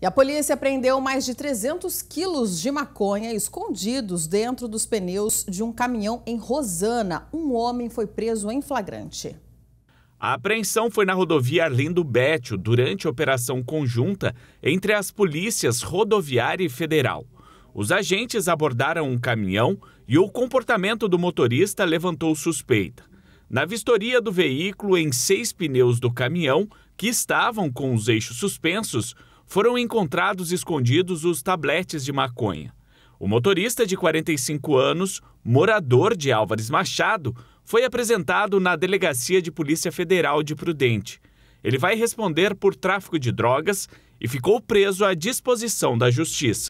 E a polícia prendeu mais de 300 quilos de maconha escondidos dentro dos pneus de um caminhão em Rosana. Um homem foi preso em flagrante. A apreensão foi na rodovia Arlindo Bétio durante a operação conjunta entre as polícias rodoviária e federal. Os agentes abordaram um caminhão e o comportamento do motorista levantou suspeita. Na vistoria do veículo em seis pneus do caminhão, que estavam com os eixos suspensos, foram encontrados escondidos os tabletes de maconha. O motorista de 45 anos, morador de Álvares Machado, foi apresentado na Delegacia de Polícia Federal de Prudente. Ele vai responder por tráfico de drogas e ficou preso à disposição da Justiça.